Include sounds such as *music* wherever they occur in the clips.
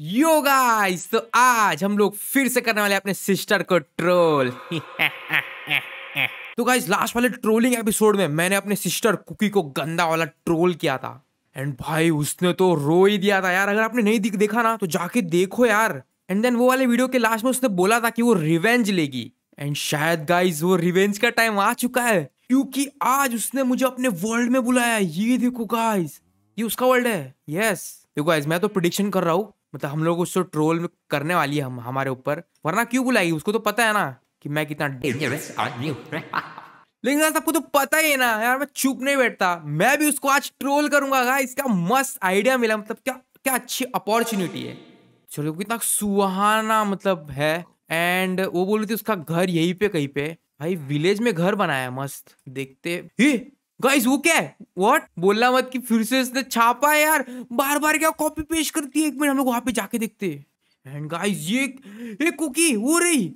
Yo guys तो आज हम लोग फिर से करने वाले अपने सिस्टर को ट्रोल *laughs* तो गाइस लास्ट वाले ट्रोलिंग एपिसोड में मैंने अपने सिस्टर कुकी को गंदा वाला ट्रोल किया था एंड भाई उसने तो रो ही दिया था यार अगर आपने नहीं दिख देखा ना तो जाके देखो यार एंड देन वो वाले वीडियो के लास्ट में उसने बोला था कि वो रिवेंज लेगी एंड शायद गाइज वो रिवेंज का टाइम आ चुका है क्योंकि आज उसने मुझे अपने वर्ल्ड में बुलाया ये देखो गाइज ये उसका वर्ल्ड है यस देखो गाइज मैं तो प्रिडिक्शन कर रहा हूँ मतलब हम लोग उसको ट्रोल करने वाली है हम हमारे ऊपर वरना क्यों बुलाई उसको तो पता है ना कि मैं कितना डेंजरस आदमी लेकिन गाइस तो पता ही है ना यार मैं चुप नहीं बैठता मैं भी उसको आज ट्रोल करूंगा गाइस मस्त आइडिया मिला मतलब क्या क्या अच्छी अपॉर्चुनिटी है चलो कितना सुहाना मतलब है एंड वो बोल रही थी उसका घर यहीं पे कहीं पे भाई विलेज में घर बनाया मस्त देखते ही गाइस वो क्या है व्हाट बोलना मत कि फिर से इसने छापा है यार बार बार क्या कॉपी पेश करती है एक मिनट हम लोग वहां पे जाके देखते हैं एंड गाइस ये ये कुकी हो रही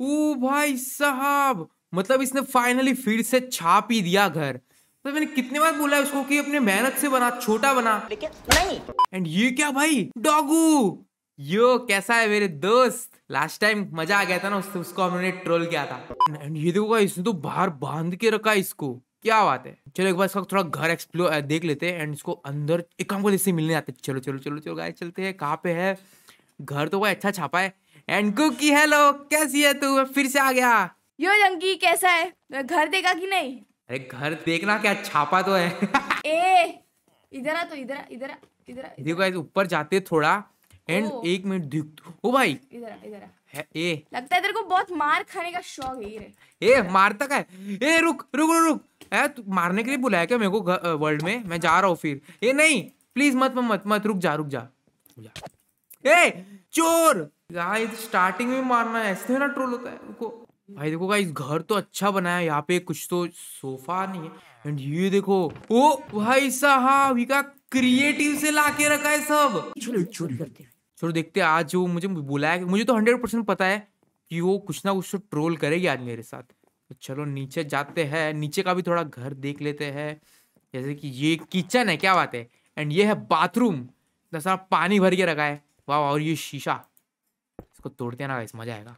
ओ भाई साहब मतलब इसने फाइनली फिर से छाप ही दिया घर तो मैंने कितने बार बोला है उसको कि अपने मेहनत से बना छोटा बना लेकिन नहीं एंड ये क्या भाई डॉगू यो कैसा है मेरे दोस्त लास्ट टाइम मजा आ गया था ना उससे उसको हमने ट्रोल किया था एंड ये देखो इसने तो बाहर बांध के रखा इसको क्या बात है चलो एक बार इसका थोड़ा घर एक्सप्लोर देख लेते हैं एंड इसको अंदर एक काम को इससे मिलने आते चलो चलो चलो चलो गाय चलते हैं कहाँ पे है घर तो वह अच्छा छापा है एंड कुकी हेलो कैसी है तू फिर से आ गया यो जंकी कैसा है घर देखा कि नहीं अरे घर देखना क्या छापा तो है *laughs* ए इधर आ तो इधर इधर इधर देखो ऊपर जाते थोड़ा एंड एक मिनट दिख ओ भाई इधर इधर ए लगता है तेरे को बहुत मार खाने का शौक है ये मारता का है ए रुक रुक रुक रुक ए तू मारने के लिए बुलाया क्या मेरे को वर्ल्ड में मैं जा रहा हूँ फिर ए नहीं प्लीज मत मत मत मत रुक जा रुक जा ए चोर गाइस स्टार्टिंग में मारना है ऐसे ना ट्रोल होता है उनको भाई देखो गाइस घर तो अच्छा बनाया यहाँ पे कुछ तो सोफा नहीं है एंड ये देखो ओ भाई साहब क्रिएटिव से लाके रखा है सब चलो चोरी करते चलो देखते हैं आज जो मुझे बुलाया मुझे तो हंड्रेड परसेंट पता है कि वो कुछ ना कुछ तो ट्रोल करेगी आज मेरे साथ तो चलो नीचे जाते हैं नीचे का भी थोड़ा घर देख लेते हैं जैसे कि ये किचन है क्या बात है एंड ये है बाथरूम जैसा पानी भर के रखा है वाह और ये शीशा इसको तोड़ते ना इस मजा आएगा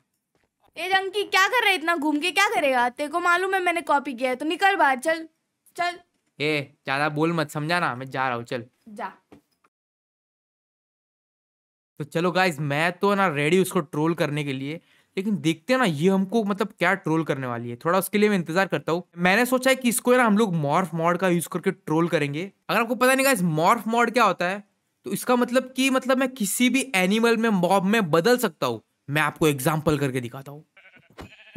ए रंकी क्या कर रहे इतना घूम के क्या करेगा तेरे को मालूम है मैंने कॉपी किया है तो निकल बाहर चल चल ए ज्यादा बोल मत समझा ना मैं जा रहा हूँ चल जा तो चलो गाइज मैं तो ना रेडी उसको ट्रोल करने के लिए लेकिन देखते हैं ना ये हमको मतलब क्या ट्रोल करने वाली है थोड़ा उसके लिए मैं इंतजार करता हूँ मैंने सोचा है कि इसको ना हम लोग मॉर्फ मॉड का यूज करके ट्रोल करेंगे अगर आपको पता नहीं गाइज मॉर्फ मॉड क्या होता है तो इसका मतलब कि मतलब मैं किसी भी एनिमल में मॉब में बदल सकता हूँ मैं आपको एग्जाम्पल करके दिखाता हूँ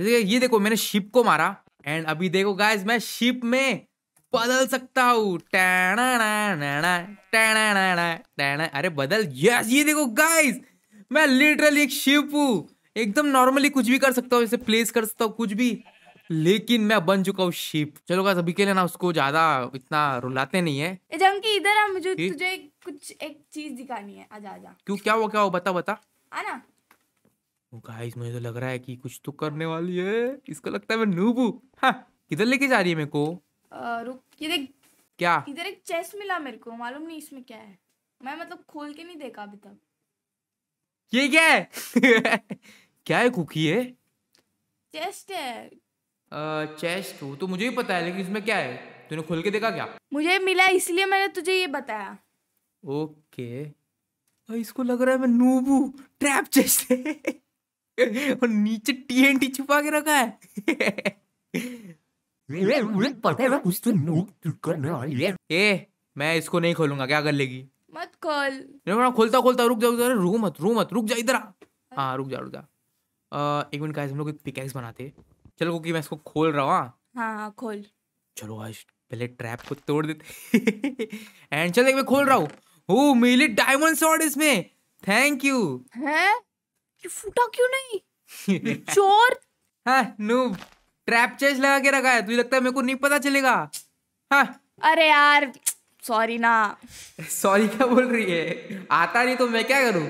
ये देखो मैंने शिप को मारा एंड अभी देखो गाइज मैं शिप में बदल सकता हूँ अरे बदल यस ये देखो गाइस मैं लिटरली एक शिप हूँ एकदम नॉर्मली कुछ भी कर सकता हूँ जैसे प्लेस कर सकता हूँ कुछ भी लेकिन मैं बन चुका हूँ शिप चलो गाइस अभी के लिए ना उसको ज्यादा इतना रुलाते नहीं है जंकी इधर आ मुझे थी? तुझे कुछ एक चीज दिखानी है आजा आजा क्यों क्या हुआ क्या हुआ बता बता आना गाइस मुझे तो लग रहा है कि कुछ तो करने वाली है इसको लगता है मैं नूबू हाँ किधर लेके जा रही है मेरे को रुक ये देख क्या इधर एक चेस्ट मिला मेरे को मालूम नहीं इसमें क्या है मैं मतलब खोल के नहीं देखा अभी तक ये क्या है *laughs* क्या है कुकी है चेस्ट है चेस्ट वो तो मुझे ही पता है लेकिन इसमें क्या है तूने खोल के देखा क्या मुझे मिला इसलिए मैंने तुझे ये बताया ओके भाई इसको लग रहा है मैं नूबू ट्रैप चेस्ट है *laughs* और नीचे टीएनटी छुपा के रखा है *laughs* ए मैं इसको नहीं खोलूंगा क्या कर लेगी मत खोल मैं खोलता खोलता रुक जाओ रुक मत रुक मत रुक जा इधर हाँ रुक जा रुक जा एक मिनट का हम लोग एक पिकैक्स बनाते चलो क्योंकि मैं इसको खोल रहा हूँ हाँ हाँ, हाँ खोल चलो आज पहले ट्रैप को तोड़ देते एंड *laughs* चल मैं खोल रहा हूँ मिली डायमंड सॉर्ड इसमें थैंक यू है ये फूटा क्यों नहीं *laughs* चोर हाँ नूब ट्रैप चेस लगा के रखा है तुझे लगता है मेरे को नहीं पता चलेगा हाँ। अरे यार सॉरी ना सॉरी क्या बोल रही है आता नहीं तो मैं क्या करूँ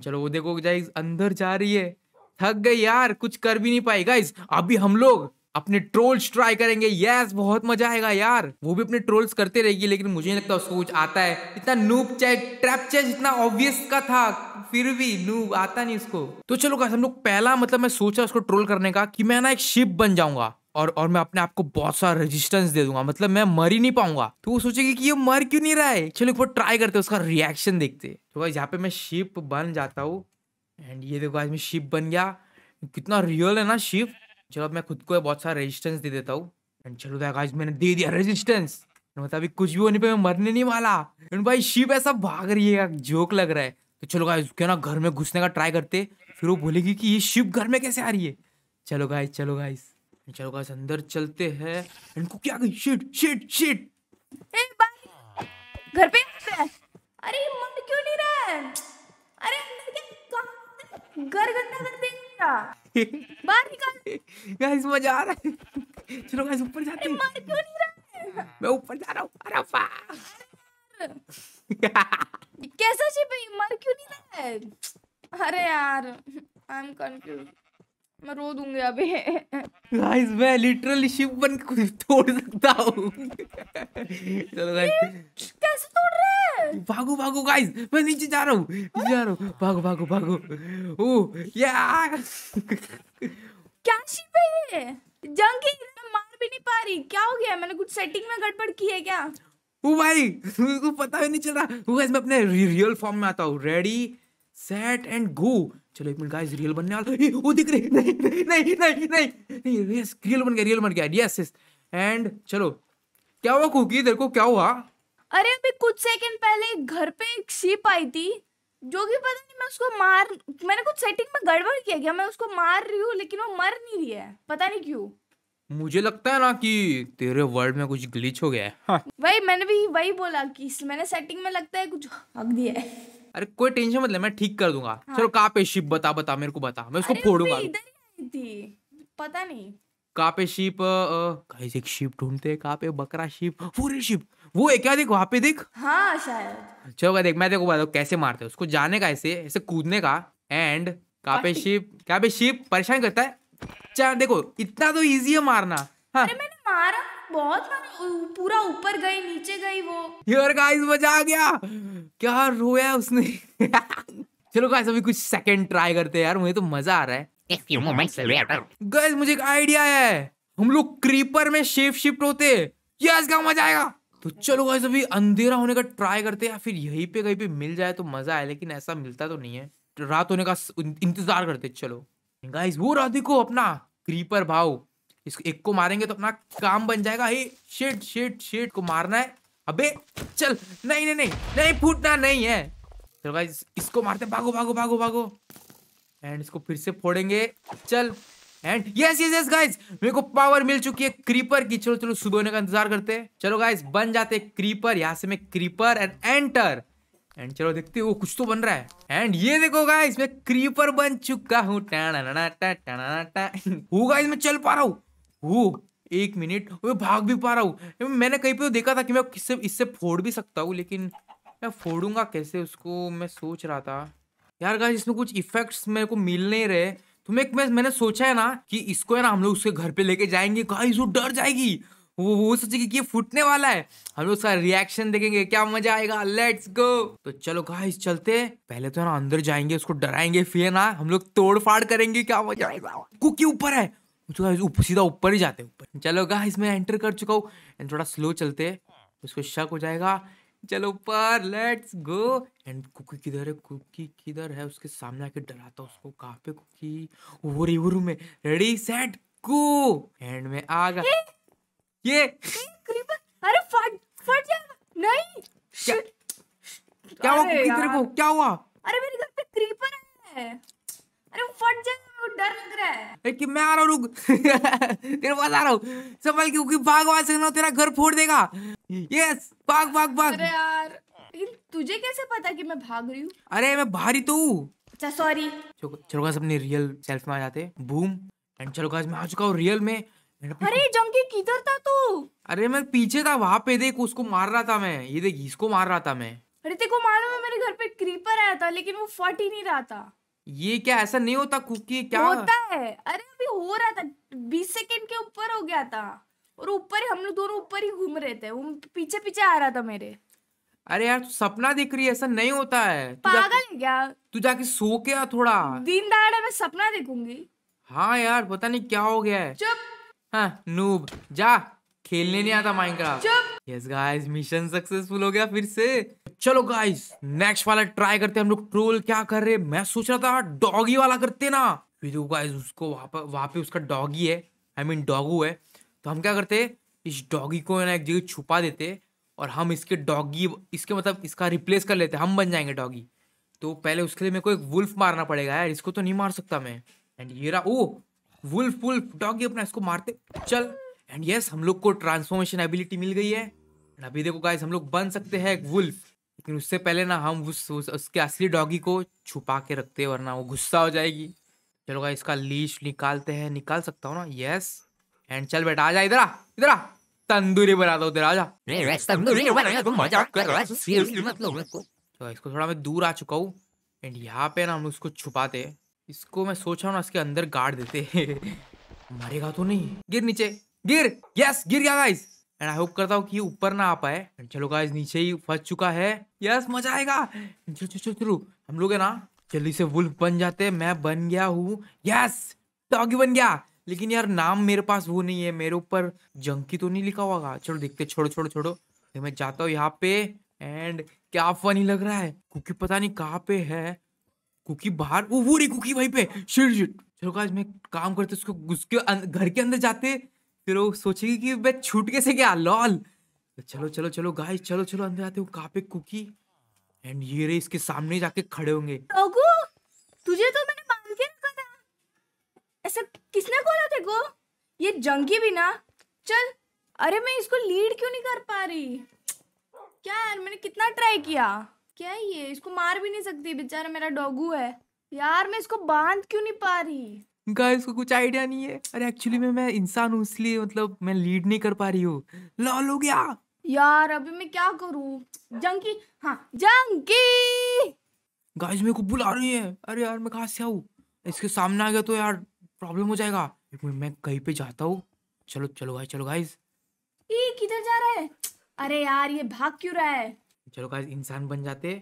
चलो वो देखो अंदर जा रही है थक गई यार कुछ कर भी नहीं पाई गाइस अभी हम लोग अपने ट्रोल्स ट्राई करेंगे यस बहुत मजा आएगा यार वो भी अपने ट्रोल्स करते रहेगी लेकिन मुझे नहीं लगता उसको कुछ आता है इतना नूब चाहे ट्रैप चाहे इतना ऑब्वियस का था फिर भी नूब आता नहीं उसको तो चलो हम लोग पहला मतलब मैं सोचा उसको ट्रोल करने का कि मैं ना एक शिप बन जाऊंगा और और मैं अपने आप को बहुत सारा रेजिस्टेंस दे दूंगा मतलब मैं मर ही नहीं पाऊंगा तो वो सोचेगी कि ये मर क्यों नहीं रहा है चलो एक बार ट्राई करते उसका रिएक्शन देखते तो भाई यहाँ पे मैं शिप बन जाता हूँ एंड ये देखो आज मैं शिप बन गया कितना रियल है ना शिप चलो अब मैं खुद को बहुत सारा रेजिस्टेंस दे देता हूँ एंड चलो आज मैंने दे दिया रेजिस्टेंस मतलब अभी कुछ भी होने पे मैं मरने नहीं वाला एंड भाई शिप ऐसा भाग रही है जोक लग रहा है तो चलो गाइज क्या ना घर में घुसने का ट्राई करते फिर वो बोलेगी कि ये शिप घर में कैसे आ रही है चलो गाइज चलो गाइज चलो गाइस अंदर चलते है इनको क्या गई शिट शिट शिट घर पे अरे मर क्यों नहीं रहा है अरे घर गंदा कर बाहर गाइस मजा आ रहा है चलो गाइस ऊपर जाते हैं क्यों नहीं रहा मैं ऊपर जा रहा हूं अरे पा कैसा शिप है क्यों नहीं रहा है अरे यार आई एम कंफ्यूज मैं रो दूंगी अभी गाइस मैं लिटरली शिप बन तोड़ सकता हूं चलो गाइस कैसे तोड़ रहे भागो भागो गाइस मैं नीचे जा रहा हूँ जा रहा हूँ भागो भागो भागो ओ या क्या शिप है ये जंकी मार भी नहीं पा रही क्या हो गया मैंने कुछ सेटिंग में गड़बड़ की है क्या ओ भाई तुमको पता ही नहीं चल रहा वो गाइस मैं अपने रियल फॉर्म में आता हूँ रेडी सेट एंड गो चलो एक मिनट गाइस रियल बनने वाला वो दिख रहे नहीं नहीं नहीं नहीं नहीं यस रियल बन गया रियल बन गया यस यस एंड चलो क्या हुआ कुकी तेरे को क्या हुआ अरे अभी कुछ सेकंड पहले घर पे एक शिप आई थी जो कि पता नहीं मैं उसको मार मैंने कुछ सेटिंग में गड़बड़ किया गया मैं उसको मार रही हूँ लेकिन वो मर नहीं रही है पता नहीं क्यों मुझे लगता है ना कि तेरे वर्ल्ड में कुछ ग्लिच हो गया है हाँ। वही मैंने भी वही बोला कि मैंने सेटिंग में लगता है कुछ हक दिया है अरे कोई टेंशन मत ले मैं ठीक कर दूंगा हाँ। चलो कहाँ पे शिप बता बता मेरे को बता मैं उसको फोड़ूंगा थी पता नहीं कहाँ पे शिप कहीं से शिप ढूंढते हैं कहाँ पे बकरा शिप पूरी शिप वो एक क्या देख वहाँ पे देख हाँ शायद चलो देख मैं देखो बताओ कैसे मारते उसको जाने का ऐसे ऐसे कूदने का एंड कहाँ पे शिप कहाँ पे शिप परेशान करता है चल देखो इतना तो इजी है मारना हाँ मैंने मारा बहुत पूरा ऊपर गई नीचे गई वो योर गाइस मजा आ गया क्या रोया उसने चलो गाइस अभी कुछ सेकंड ट्राई करते हैं यार मुझे तो मजा आ रहा है एक मोमेंट्स गाइस मुझे एक आइडिया है हम लोग क्रीपर में शेप शिफ्ट होते यस गाइस मजा आएगा तो चलो गाइस अभी अंधेरा होने का ट्राई करते हैं फिर यहीं पे कहीं पे मिल जाए तो मजा आए लेकिन ऐसा मिलता तो नहीं है रात होने का इंतजार करते चलो गाइस वो राधे को अपना क्रीपर भाव इसको एक को मारेंगे तो अपना काम बन जाएगा हे शेट शेट शेट को मारना है अबे चल नहीं नहीं नहीं नहीं फूटना नहीं है चलो गाइस इसको मारते भागो भागो भागो भागो एंड इसको फिर से फोड़ेंगे चल and yes yes yes guys मेरे को पावर मिल चुकी है क्रीपर की चलो चलो सुबह होने का इंतजार करते हैं चलो गाइस बन जाते क्रीपर यहाँ से मैं क्रीपर एंड एंटर एंड चलो देखते हो कुछ तो बन रहा है एंड ये देखो गाइस मैं क्रीपर बन चुका हूँ गाइस *laughs* मैं चल पा रहा हूँ वो एक मिनट मैं भाग भी पा रहा हूँ मैंने कहीं पे तो देखा था कि मैं किससे इससे फोड़ भी सकता हूँ लेकिन मैं फोड़ूंगा कैसे उसको मैं सोच रहा था यार गाइस इसमें कुछ इफेक्ट्स मेरे को मिल नहीं रहे तो मैं, मैं मैंने सोचा है ना कि इसको है ना हम लोग उसके घर पे लेके जाएंगे गाइस वो डर जाएगी वो वो सोचेगी कि ये फूटने वाला है हम लोग उसका रिएक्शन देखेंगे क्या मजा आएगा लेट्स गो तो चलो गाइस चलते पहले तो ना अंदर जाएंगे उसको डराएंगे फिर ना हम लोग तोड़फाड़ करेंगे क्या मजा आएगा कुकी ऊपर है तो सीधा ऊपर ही जाते हैं ऊपर चलो गाइस मैं एंटर कर चुका हूँ थोड़ा स्लो चलते उसको शक हो जाएगा चलो पर लेट्स गो एंड कुकी किधर है कुकी किधर है उसके सामने आके डराता उसको कहाँ पे कुकी वो रे वो रूम में रेडी सेट गो एंड में आ गया ये अरे फट फट जा नहीं क्या, हुआ कुकी तेरे को क्या हुआ अरे मेरे घर पे क्रीपर है अरे फट जाएगा डर लग रहा है कि मैं आ रहा हूँ रुक *laughs* तेरे पास आ रहा हूँ संभल के क्योंकि भाग वहां तेरा घर फोड़ देगा यस भाग भाग भाग अरे यार लेकिन तुझे कैसे पता कि मैं भाग रही हूँ अरे मैं भारी तो अच्छा सॉरी चलो गाइस अपने रियल सेल्फ में आ जाते बूम एंड चलो गाइस मैं आ चुका हूँ रियल में अरे जंकी किधर था तू अरे मैं पीछे था वहाँ पे देख उसको मार रहा था मैं ये देख इसको मार रहा था मैं अरे तेको मालूम है मेरे घर पे क्रीपर आया था लेकिन वो फट ही नहीं रहा था ये क्या ऐसा नहीं होता कुकी क्या होता है अरे अभी हो रहा था बीस सेकंड के ऊपर हो गया था और ऊपर हम लोग दोनों ऊपर ही घूम रहे थे वो पीछे पीछे आ रहा था मेरे अरे यार तू सपना देख रही है ऐसा नहीं होता है पागल क्या तू जाके सो क्या थोड़ा दिन दहाड़े में सपना देखूंगी हाँ यार पता नहीं क्या हो गया है चुप हाँ नूब जा खेलने नहीं आता माइनक्राफ्ट चुप यस गाइस मिशन सक्सेसफुल हो गया फिर से चलो गाइस नेक्स्ट वाला ट्राई करते हैं हम लोग ट्रोल क्या कर रहे मैं सोच रहा था डॉगी वाला करते ना फिर गाइस उसको वहां पर पे उसका डॉगी है आई मीन डॉगू है तो हम क्या करते इस डॉगी को ना एक जगह छुपा देते और हम इसके डॉगी इसके मतलब इसका रिप्लेस कर लेते हम बन जाएंगे डॉगी तो पहले उसके लिए मेरे को एक वुल्फ मारना पड़ेगा यार इसको तो नहीं मार सकता मैं एंड ये रहा ओ वुल्फ वुल्फ डॉगी अपना इसको मारते चल एंड यस हम लोग को ट्रांसफॉर्मेशन एबिलिटी मिल गई है एंड अभी देखो गाइस हम लोग बन सकते हैं एक वुल्फ लेकिन उससे पहले ना हम उस, उस उसके असली डॉगी को छुपा के रखते वरना वो गुस्सा हो जाएगी चलो गाइस इसका लीच निकालते हैं निकाल सकता हूँ ना यस एंड चल बेटा आ जा इधर आ इधर आ तंदूरी बनाता हूँ तेरा आजा तो इसको थोड़ा मैं दूर आ चुका हूँ एंड यहाँ पे ना हम उसको छुपाते इसको मैं सोच रहा हूँ ना इसके अंदर गाड़ देते *laughs* मरेगा तो नहीं गिर नीचे गिर यस गिर गया गाइस एंड आई होप करता हूँ कि ऊपर ना आ पाए एंड चलो गाइस नीचे ही फंस चुका है यस मजा आएगा चलो चलो चलो हम लोग है ना जल्दी से वुल्फ बन जाते मैं बन गया हूँ यस डॉगी बन गया लेकिन यार नाम मेरे पास वो नहीं है मेरे ऊपर जंकी तो नहीं लिखा हुआ चलो देखते छोड़ो छोड़ो छोड़ो मैं जाता हूँ यहाँ पे एंड क्या फनी लग रहा है कुकी पता नहीं कहाँ पे है कुकी बाहर वो वो रही कुकी वहीं पे शिट शिट चलो आज मैं काम करते उसको उसके अं-, घर के अंदर जाते फिर वो सोचेगी कि मैं छूट कैसे गया लॉल चलो चलो चलो गाइस चलो चलो अंदर आते हो कहाँ पे कुकी एंड ये रे इसके सामने जाके खड़े होंगे तुझे तो मैं ऐसा किसने खोला थे को ये जंकी भी ना चल अरे मैं इसको लीड क्यों नहीं कर पा रही क्या यार मैंने कितना ट्राई किया क्या ये इसको मार भी नहीं सकती बेचारा मेरा डॉगू है यार मैं इसको बांध क्यों नहीं पा रही गाइस को कुछ आइडिया नहीं है अरे एक्चुअली मैं मैं इंसान हूँ इसलिए मतलब मैं लीड नहीं कर पा रही हूँ लॉल हो गया यार अभी मैं क्या करूँ जंकी हाँ जंकी गाइस मेरे को बुला रही है अरे यार मैं कहा से आऊ इसके सामने आ गया तो यार प्रॉब्लम हो जाएगा एक मिनट मैं कहीं पे जाता हूँ चलो चलो गाइस चलो गाइस ई किधर जा रहा है अरे यार ये भाग क्यों रहा है चलो गाइस इंसान बन जाते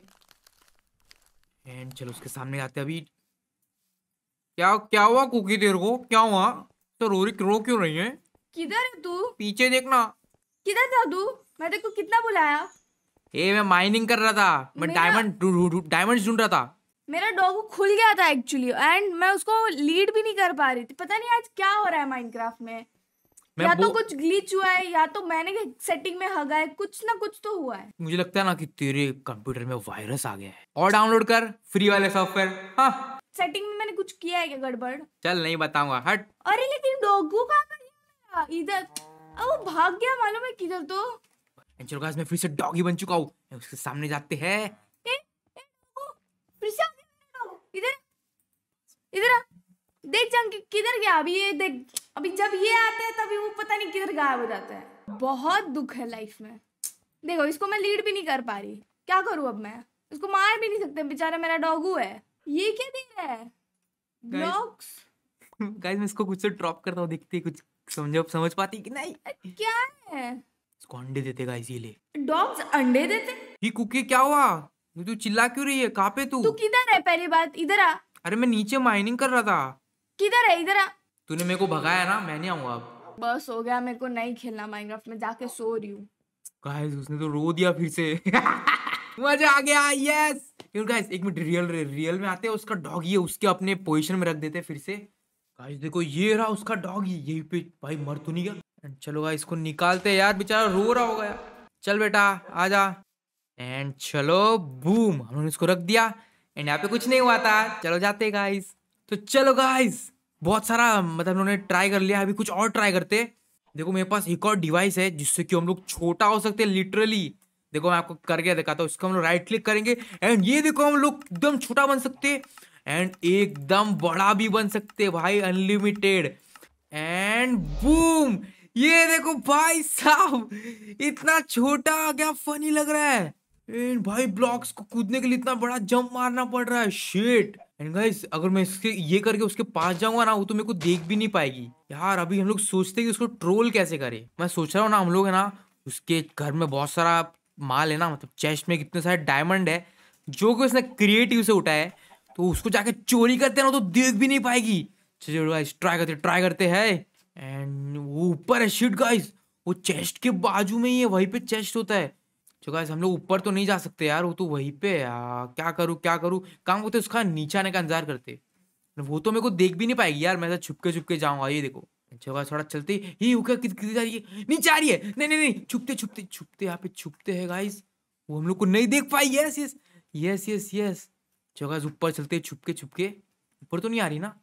एंड चलो उसके सामने जाते अभी क्या क्या हुआ कुकी देर को क्या हुआ तो रो रही रो क्यों रही है किधर है तू पीछे देखना किधर था तू मैं तेरे कितना बुलाया ए मैं माइनिंग कर रहा था मैं डायमंड डायमंड्स ढूंढ रहा था मेरा डॉगू खुल गया था एक्चुअली एंड मैं उसको लीड भी नहीं कर पा रही थी पता नहीं आज क्या हो रहा है माइनक्राफ्ट में या तो कुछ ग्लिच हुआ है या तो मैंने सेटिंग में हगा है कुछ ना कुछ तो हुआ है मुझे लगता है ना कि तेरे कंप्यूटर में वायरस आ गया है और डाउनलोड कर फ्री वाले सॉफ्टवेयर सेटिंग हाँ। में मैंने कुछ किया है क्या गड़बड़ चल नहीं बताऊंगा हट अरे लेकिन डॉगू का इधर वो भाग गया मालूम है किधर तो एंचल मैं फिर से डॉगी बन चुका हूँ उसके सामने जाते हैं फिर से इधर इधर देख जंग किधर गया अभी ये देख अभी जब ये आते हैं तभी वो पता नहीं किधर गायब हो जाता है बहुत दुख है लाइफ में देखो इसको मैं लीड भी नहीं कर पा रही क्या करूं अब मैं इसको मार भी नहीं सकते बेचारा मेरा डॉगू है ये क्या दे रहा है ब्लॉक्स गाइस *laughs* मैं इसको कुछ से ड्रॉप करता हूं देखते हैं कुछ समझो समझ पाती कि नहीं क्या है इसको अंडे देते गाइस ये ले डॉग्स अंडे देते ये कुकी क्या हुआ तू तू? तो चिल्ला क्यों रही है कहाँ पे तू तू किधर है पहली बात इधर आ अरे मैं नीचे माइनिंग कर रहा था किधर है इधर आ तूने मेरे को भगाया ना मैं नहीं आऊंगा अब बस हो गया मेरे को नहीं खेलना माइनक्राफ्ट में जाके सो रही हूँ गाइस उसने तो रो दिया फिर से *laughs* मजा आ गया यस गाइस एक मिनट रियल रियल में आते हैं उसका डॉगी है उसके अपने पोजीशन में रख देते हैं फिर से गाइस देखो ये रहा उसका डॉगी यही पे भाई मर तो नहीं गया चलो गाइस इसको निकालते हैं यार बेचारा रो रहा होगा चल बेटा आजा एंड चलो बूम हम लोग इसको रख दिया एंड यहाँ पे कुछ नहीं हुआ था चलो जाते गाइस तो चलो गाइस बहुत सारा मतलब उन्होंने ट्राई कर लिया अभी कुछ और ट्राई करते देखो मेरे पास एक और डिवाइस है जिससे कि हम लोग छोटा हो सकते हैं लिटरली देखो मैं आपको करके दिखाता हूँ इसको हम लोग राइट क्लिक करेंगे एंड ये देखो हम लोग एकदम छोटा बन सकते एंड एकदम बड़ा भी बन सकते भाई अनलिमिटेड एंड बूम ये देखो भाई साहब इतना छोटा क्या फनी लग रहा है एंड भाई ब्लॉक्स को कूदने के लिए इतना बड़ा जंप मारना पड़ रहा है शेट एंड गाइस अगर मैं इसके ये करके उसके पास जाऊंगा ना वो तो मेरे को देख भी नहीं पाएगी यार अभी हम लोग सोचते हैं कि उसको ट्रोल कैसे करें मैं सोच रहा हूँ ना हम लोग है ना उसके घर में बहुत सारा माल है ना मतलब चेस्ट में कितने सारे डायमंड है जो कि उसने क्रिएटिव से उठाया है तो उसको जाके चोरी करते हैं ना तो देख भी नहीं पाएगी ट्राई करते ट्राई करते है एंड वो ऊपर है शिट गाइस वो चेस्ट के बाजू में ही है वहीं पे चेस्ट होता है जो गाइस हम लोग ऊपर तो नहीं जा सकते यार वो तो वहीं पे यार क्या करूँ क्या करूँ काम होते उसका नीचे आने का इंतजार करते वो तो मेरे को देख भी नहीं पाएगी यार मैं तो छुपके छुपके जाऊंगा ये देखो अच्छा गाइस थोड़ा चलते ही हुआ कित कितनी जा रही है नीचे आ रही है नहीं नहीं नहीं छुपते छुपते छुपते यहाँ पे छुपते हैं गाइस वो हम लोग को नहीं देख पाई yes yes yes yes yes चलो गाइस ऊपर चलते छुपके छुपके ऊपर तो नहीं आ रही ना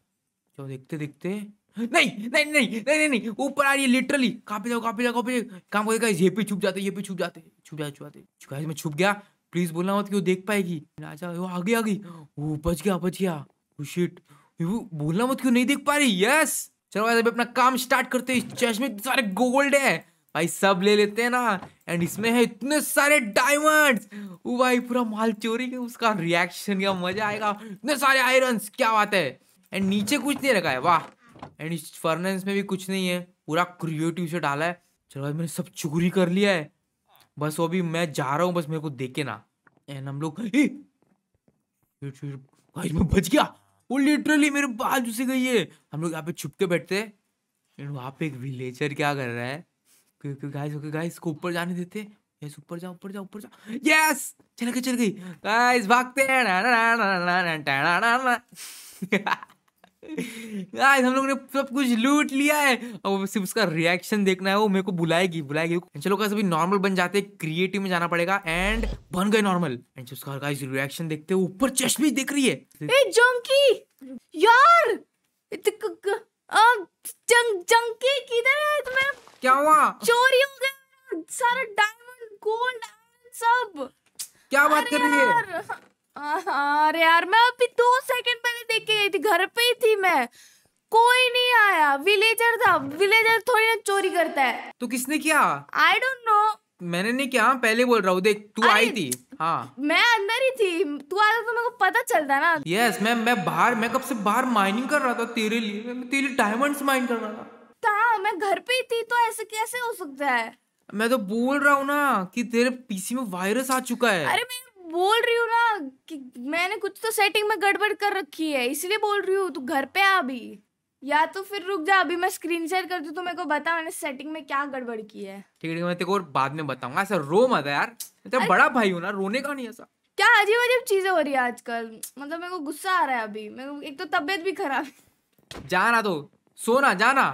चलो देखते देखते नहीं नहीं नहीं नहीं नहीं ऊपर आ रही है लिटरली कहाँ पे जाओ कहाँ पे जाओ कहाँ पे काम को देखा ये पे छुप जाते ये पे छुप जाते छुप जाते छुप जाते मैं छुप गया प्लीज बोलना मत कि वो देख पाएगी राजा वो आ गई आ गई वो बच गया बच गया शिट वो बोलना मत क्यों नहीं देख पा रही यस चलो भाई अभी अपना काम स्टार्ट करते हैं चेस्ट में सारे गोल्ड है भाई सब ले लेते हैं ना एंड इसमें है इतने सारे डायमंड्स वो भाई पूरा माल चोरी है उसका रिएक्शन का मजा आएगा इतने सारे आयरन क्या बात है एंड नीचे कुछ नहीं रखा है वाह एंड इस फर्नेस में भी कुछ नहीं है पूरा क्रिएटिव से डाला है चलो भाई मैंने सब चोरी कर लिया है बस वो अभी मैं जा रहा हूँ बस मेरे को देखे ना एंड हम लोग भाई मैं बच गया वो लिटरली मेरे बाल जुसे गई है हम लोग यहाँ पे छुप के बैठते एंड वहाँ पे एक विलेजर क्या कर रहा है गाइस ओके गाइस इसको ऊपर जाने देते यस ऊपर जा ऊपर जा ऊपर जा यस चल गई चल गई गाइस भागते हैं गाइस हम लोगों ने सब कुछ लूट लिया है अब सिर्फ उसका रिएक्शन देखना है वो मेरे को बुलाएगी बुलाएगी चलो गाइस अभी नॉर्मल बन जाते हैं क्रिएटिव में जाना पड़ेगा एंड बन गए नॉर्मल एंड उसका गाइस रिएक्शन देखते हैं ऊपर चेस्ट भी दिख रही है ए जंकी यार जंग जंकी किधर है तुम्हें क्या हुआ चोरी हो गया सारा डायमंड गोल्ड सब क्या बात कर रही है अरे यार मैं अभी दो सेकंड पहले देख के गई थी घर पे ही थी मैं कोई नहीं आया विलेजर था विलेजर थोड़ी ना चोरी करता है तो किसने किया आई डोंट नो मैंने नहीं किया पहले बोल रहा हूँ देख तू आई थी हाँ मैं अंदर ही थी तू आता तो मेरे को पता चलता ना यस yes, मैं मैं बाहर मैं कब से बाहर माइनिंग कर रहा था तेरे लिए मैं तेरे डायमंड्स माइन कर रहा था मैं घर पे ही थी तो ऐसे कैसे हो सकता है मैं तो बोल रहा हूँ ना कि तेरे पीसी में वायरस आ चुका है अरे मैं बोल रही हूँ ना कि मैंने कुछ तो सेटिंग में गड़बड़ कर रखी है इसलिए बोल रही हूँ तू घर पे आ अभी या तो फिर रुक जा अभी मैं स्क्रीन शेयर कर दूँ तो मेरे को बता मैंने सेटिंग में क्या गड़बड़ की है ठीक है मैं तेरे को और बाद में बताऊंगा ऐसा रो मत यार मैं तेरा बड़ा भाई हूँ ना रोने का नहीं ऐसा क्या अजीब अजीब चीजें हो रही है आजकल मतलब मेरे को गुस्सा आ रहा है अभी मेरे को एक तो तबीयत भी खराब है जाना तो सोना जाना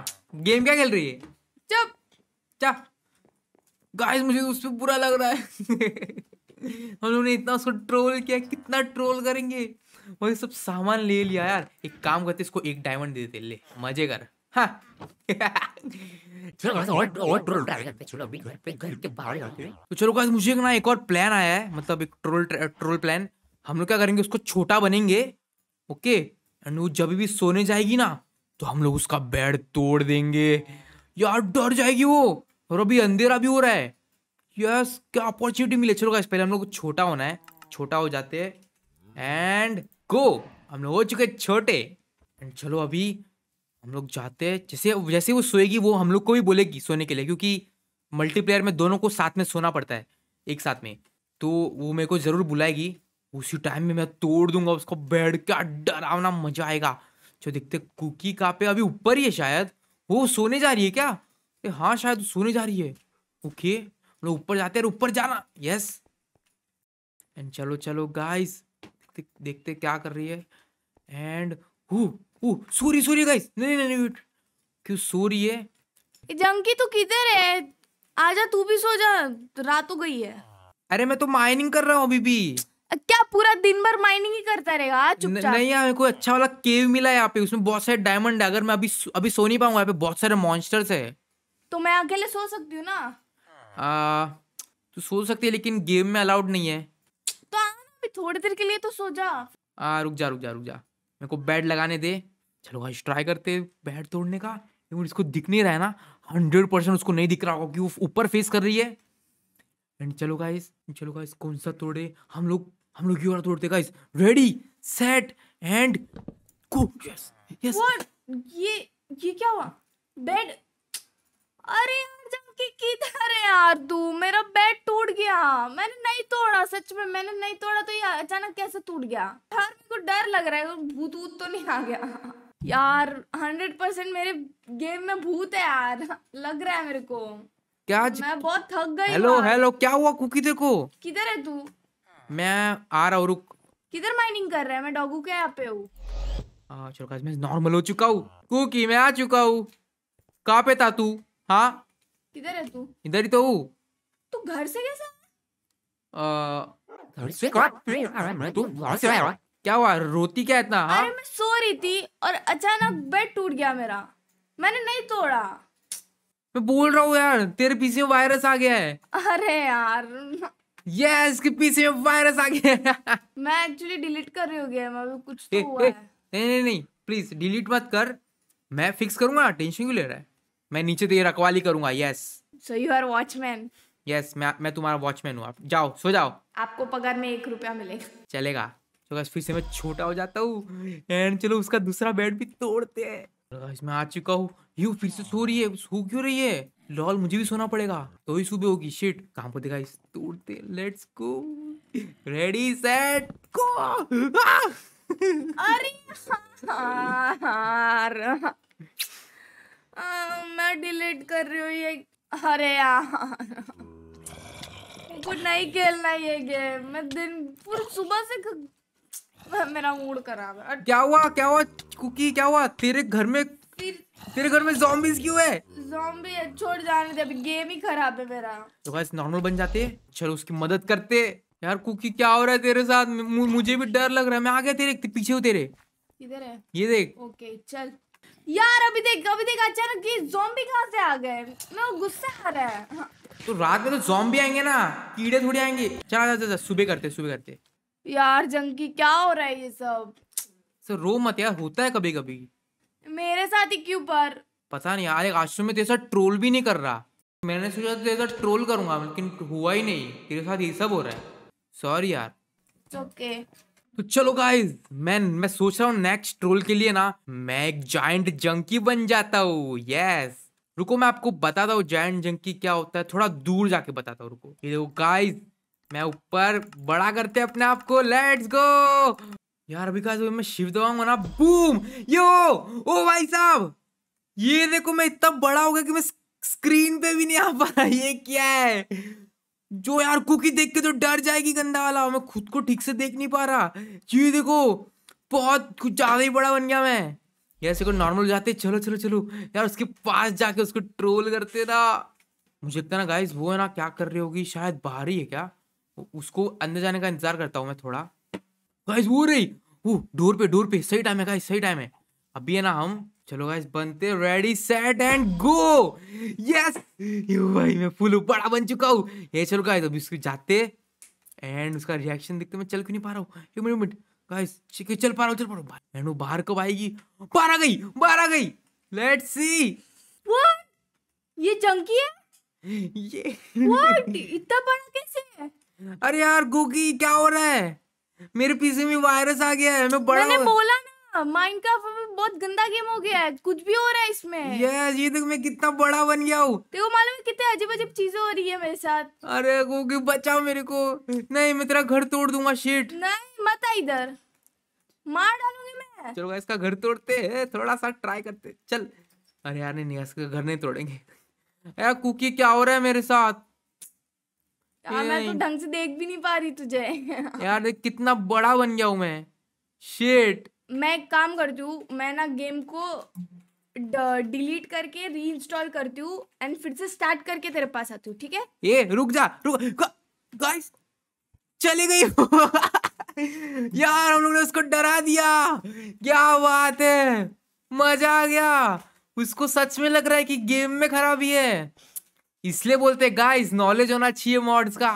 गेम क्या खेल रही है चुप चुप गाइस मुझे उस पर बुरा लग रहा है *laughs* उन्होंने इतना उसको ट्रोल किया कितना ट्रोल करेंगे वही सब सामान ले लिया यार एक काम करते इसको एक डायमंड दे ले मजे कर हाँ। चलो गाइस तो मुझे ना एक और प्लान आया है मतलब एक ट्रोल ट्रोल प्लान हम लोग क्या करेंगे उसको छोटा बनेंगे ओके एंड वो जब भी सोने जाएगी ना तो हम लोग उसका बेड तोड़ देंगे यार डर जाएगी वो और अभी अंधेरा भी हो रहा है यस क्या अपॉर्चुनिटी मिले चलो पहले हम लोग को छोटा होना है छोटा हो जाते हैं एंड गो हम लोग हो चुके छोटे एंड चलो अभी हम लोग जाते हैं जैसे जैसे वो सोएगी वो हम लोग को भी बोलेगी सोने के लिए क्योंकि मल्टीप्लेयर में दोनों को साथ में सोना पड़ता है एक साथ में तो वो मेरे को ज़रूर बुलाएगी उसी टाइम में मैं तोड़ दूंगा उसको बैठ का डरावना मजा आएगा जो देखते कुकी का पे अभी ऊपर ही है शायद वो सोने जा रही है क्या हाँ शायद सोने जा रही है ओके लोग ऊपर जाते हैं ऊपर जाना यस एंड चलो चलो गाइस देखते, देखते क्या कर रही है एंड सूरी सूरी गाइस नहीं नहीं नहीं क्यों सूरी है जंकी तू किधर है आजा तू भी सो जा रात हो गई है अरे मैं तो माइनिंग कर रहा हूँ अभी भी क्या पूरा दिन भर माइनिंग ही करता रहेगा नहीं यार कोई अच्छा वाला केव मिला है यहाँ पे उसमें बहुत सारे डायमंड है अगर मैं अभी अभी सो नहीं पाऊंगा यहाँ पे बहुत सारे मॉन्स्टर्स है तो मैं अकेले सो सकती हूँ ना आ, तू सो सकती है लेकिन गेम में अलाउड नहीं है तो थोड़ी देर के लिए तो सो जा आ, रुक जा रुक जा रुक जा मेरे को बेड लगाने दे चलो भाई ट्राई करते बेड तोड़ने का लेकिन इसको दिख नहीं रहा है ना हंड्रेड परसेंट उसको नहीं दिख रहा होगा क्योंकि ऊपर फेस कर रही है एंड चलो गाइस चलो गाइस कौन सा तोड़े हम लोग हम लोग क्यों तोड़ते guys ready set and go yes yes ये ये क्या हुआ बेड अरे कि किधर है यार तू मेरा बेड टूट गया मैंने नहीं तोड़ा सच में मैंने नहीं तोड़ा तो ये अचानक कैसे टूट गया यार मेरे को डर लग रहा है भूत भूत तो नहीं आ गया यार हंड्रेड परसेंट मेरे गेम में भूत है यार लग रहा है मेरे को क्या ज... मैं बहुत थक गई हेलो हेलो क्या हुआ कुकी देखो किधर है तू मैं आ रहा हूँ रुक किधर माइनिंग कर रहा है मैं डॉगू के यहाँ पे हूँ हाँ, चलो मैं नॉर्मल हो चुका हूँ कुकी मैं आ चुका हूँ कहाँ पे था तू हाँ किधर है तू इधर ही तो हूँ तू घर से कैसे घर से तू घर से आया क्या हुआ रोती क्या इतना हाँ? अरे मैं सो रही थी और अचानक बेड टूट गया मेरा मैंने नहीं तोड़ा मैं बोल रहा हूँ यार तेरे पीछे वायरस आ गया है अरे यार यस इसके के पीछे वायरस आ गया मैं एक्चुअली डिलीट कर रही हो गया मैं अभी कुछ तो ए, *laughs* हुआ ए, है नहीं नहीं नहीं प्लीज डिलीट मत कर मैं फिक्स करूंगा टेंशन क्यों ले रहा है मैं नीचे तेरी तो रखवाली करूंगा yes so you are watchman yes मैं मैं तुम्हारा वॉचमैन हूँ आप जाओ सो जाओ आपको पगार में एक रुपया मिलेगा चलेगा तो फिर से मैं छोटा हो जाता हूँ एंड चलो उसका दूसरा बेड भी तोड़ते हैं मैं आ चुका हूँ यू फिर से सो रही है सो क्यों रही है लॉल मुझे भी सोना पड़ेगा तो ही सुबह होगी शिट काम पर देखा इस तोड़ते let's go ready set go अरे हाँ, हाँ, हाँ। हाँ, मैं डिलीट कर रही हूँ ये अरे यार कुछ नहीं खेलना ये गेम मैं दिन पूरे सुबह से मेरा मूड खराब है क्या हुआ क्या हुआ कुकी क्या हुआ तेरे घर में तेरे घर में जॉम्बीज क्यों है जॉम्बी है छोड़ जाने दे अभी गेम ही खराब है मेरा तो गाइस नॉर्मल बन जाते चलो उसकी मदद करते यार कुकी क्या हो रहा है तेरे साथ मुझे भी डर लग रहा है मैं आ गया तेरे पीछे हूँ तेरे इधर है ये देख ओके चल यार अभी देख अभी देख अचानक ये जोम्बी कहाँ से आ गए मैं गुस्सा आ रहा है हाँ। तो रात में तो ज़ॉम्बी आएंगे ना कीड़े थोड़ी आएंगे चला चला सुबह करते सुबह करते यार जंकी क्या हो रहा है ये सब सर रो मत यार होता है कभी कभी मेरे साथ ही क्यों पर पता नहीं यार एक आश्रम में तेरे ट्रोल भी नहीं कर रहा मैंने सोचा तेरे साथ ट्रोल करूंगा लेकिन हुआ ही नहीं तेरे साथ ये सब हो रहा है सॉरी यार ओके okay. तो चलो गाइज मैं मैं सोच रहा हूँ नेक्स्ट ट्रोल के लिए ना मैं एक जॉइंट जंकी बन जाता हूँ यस रुको मैं आपको बताता हूँ जॉइंट जंकी क्या होता है थोड़ा दूर जाके बताता हूँ रुको ये देखो गाइज मैं ऊपर बड़ा करते अपने आप को लेट्स गो यार अभी गाइज मैं शिव दबाऊंगा ना बूम यो ओ भाई साहब ये देखो मैं इतना बड़ा हो गया कि मैं स्क्रीन पे भी नहीं आ पा रहा ये क्या है जो यार कुकी देख के तो डर जाएगी गंदा वाला मैं खुद को ठीक से देख नहीं पा रहा चीज देखो बहुत कुछ ज्यादा ही बड़ा बन गया मैं यार को नॉर्मल जाते चलो चलो चलो यार उसके पास जाके उसको ट्रोल करते ना मुझे लगता ना गाइस वो है ना क्या कर रही होगी शायद बाहर ही है क्या उसको अंदर जाने का इंतजार करता हूँ मैं थोड़ा गाइस वो रही वो डोर पे डोर पे सही टाइम है गाइस सही टाइम है अभी है ना हम चलो गाइस बनते ready set and go yes yo भाई मैं फुल बड़ा बन चुका हूँ ये चलो गाइस अभी उसके जाते एंड उसका रिएक्शन देखते मैं चल क्यों नहीं पा रहा हूँ एक मिनट मिनट गाइस चल पा रहा हूँ चल पा रहा हूँ एंड वो बाहर कब आएगी बाहर आ गई बाहर आ गई लेट्स सी व्हाट ये जंकी है ये व्हाट इतना बड़ा कैसे है अरे यार गुगी क्या हो रहा है मेरे पीछे में वायरस आ गया है मैं बड़ा मैंने बोला ना हाँ, माइनक्राफ्ट बहुत गंदा गेम हो गया है कुछ भी हो रहा है इसमें यस ये देखो मैं कितना बड़ा बन गया हूँ देखो मालूम है कितने अजीब अजीब चीजें हो रही है मेरे साथ अरे गोगी बचाओ मेरे को नहीं मैं तेरा घर तोड़ दूंगा शीट नहीं मत इधर मार डालूंगी मैं चलो इसका घर तोड़ते है थोड़ा सा ट्राई करते चल अरे यार नहीं नहीं इसका घर नहीं तोड़ेंगे यार कुकी क्या हो रहा है मेरे साथ यार हाँ, मैं तो ढंग से देख भी नहीं पा रही तुझे यार देख कितना बड़ा बन गया हूँ मैं शेट मैं एक काम करती हूँ मैं ना गेम को डिलीट करके री इंस्टॉल करती हूँ एंड फिर से स्टार्ट करके तेरे पास आती हूँ ठीक है ये रुक जा रुक गाइस चली गई *laughs* यार हम लोग ने उसको डरा दिया क्या बात है मजा आ गया उसको सच में लग रहा है कि गेम में खराबी है इसलिए बोलते गाइस नॉलेज होना चाहिए मॉड्स का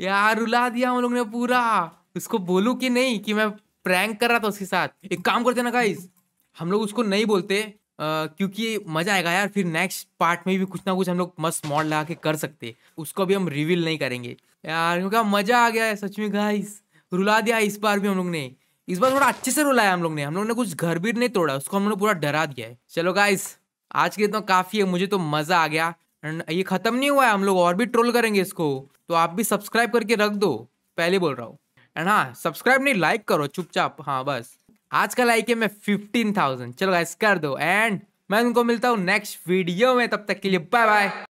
यार रुला दिया हम लोग ने पूरा उसको बोलू कि नहीं कि मैं प्रैंक कर रहा था उसके साथ एक काम करते ना गाइस हम लोग उसको नहीं बोलते Uh, क्योंकि मजा आएगा यार फिर नेक्स्ट पार्ट में भी कुछ ना कुछ हम लोग मस्त मॉड लगा के कर सकते उसको भी हम रिवील नहीं करेंगे यार क्योंकि मजा आ गया है सच में गाइस रुला दिया इस बार भी हम लोग ने इस बार थोड़ा अच्छे से रुलाया हम लोग ने हम लोग ने कुछ घर भी नहीं तोड़ा उसको हम लोग पूरा डरा दिया है चलो गाइस आज के तो काफ़ी है मुझे तो मज़ा आ गया एंड ये ख़त्म नहीं हुआ है हम लोग और भी ट्रोल करेंगे इसको तो आप भी सब्सक्राइब करके रख दो पहले बोल रहा हूँ एंड हाँ सब्सक्राइब नहीं लाइक करो चुपचाप हाँ बस आज का लाइक है मैं फिफ्टीन थाउजेंड चलो गाइस कर दो एंड मैं उनको मिलता हूँ नेक्स्ट वीडियो में तब तक के लिए बाय बाय